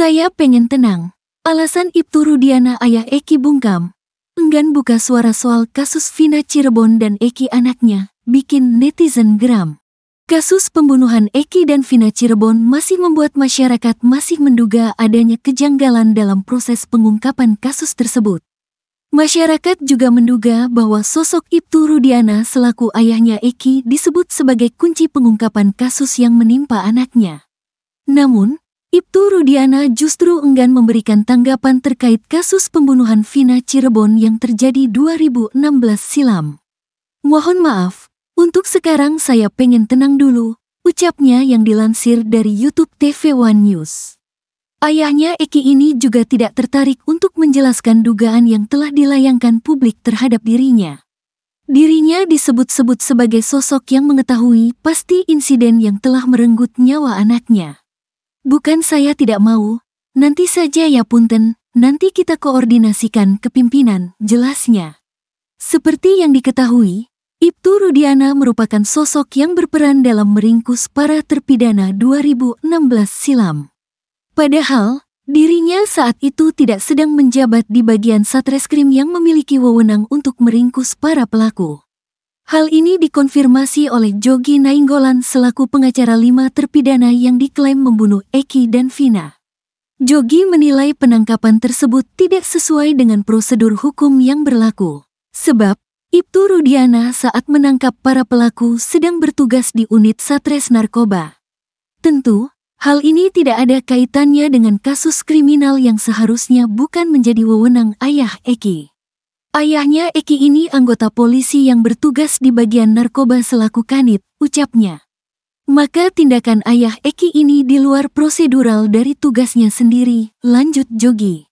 Saya pengen tenang. Alasan Ibtu Rudiana ayah Eki bungkam. Enggan buka suara soal kasus Vina Cirebon dan Eki anaknya, bikin netizen geram. Kasus pembunuhan Eki dan Vina Cirebon masih membuat masyarakat masih menduga adanya kejanggalan dalam proses pengungkapan kasus tersebut. Masyarakat juga menduga bahwa sosok Ibtu Rudiana selaku ayahnya Eki disebut sebagai kunci pengungkapan kasus yang menimpa anaknya. Namun, Ibtu Rudiana justru enggan memberikan tanggapan terkait kasus pembunuhan Vina Cirebon yang terjadi 2016 silam. Mohon maaf, untuk sekarang saya pengen tenang dulu, ucapnya yang dilansir dari YouTube TV One News. Ayahnya Eki ini juga tidak tertarik untuk menjelaskan dugaan yang telah dilayangkan publik terhadap dirinya. Dirinya disebut-sebut sebagai sosok yang mengetahui pasti insiden yang telah merenggut nyawa anaknya. Bukan saya tidak mau, nanti saja ya punten, nanti kita koordinasikan kepimpinan, jelasnya. Seperti yang diketahui, Ibtu Rudiana merupakan sosok yang berperan dalam meringkus para terpidana 2016 silam. Padahal, dirinya saat itu tidak sedang menjabat di bagian Satreskrim yang memiliki wewenang untuk meringkus para pelaku. Hal ini dikonfirmasi oleh Jogi Nainggolan selaku pengacara lima terpidana yang diklaim membunuh Eki dan Vina. Jogi menilai penangkapan tersebut tidak sesuai dengan prosedur hukum yang berlaku. Sebab, Ibtu Rudiana saat menangkap para pelaku sedang bertugas di unit Satres Narkoba. Tentu, hal ini tidak ada kaitannya dengan kasus kriminal yang seharusnya bukan menjadi wewenang ayah Eki. Ayahnya Eki ini anggota polisi yang bertugas di bagian narkoba selaku kanit, ucapnya. Maka tindakan ayah Eki ini di luar prosedural dari tugasnya sendiri, lanjut Jogi.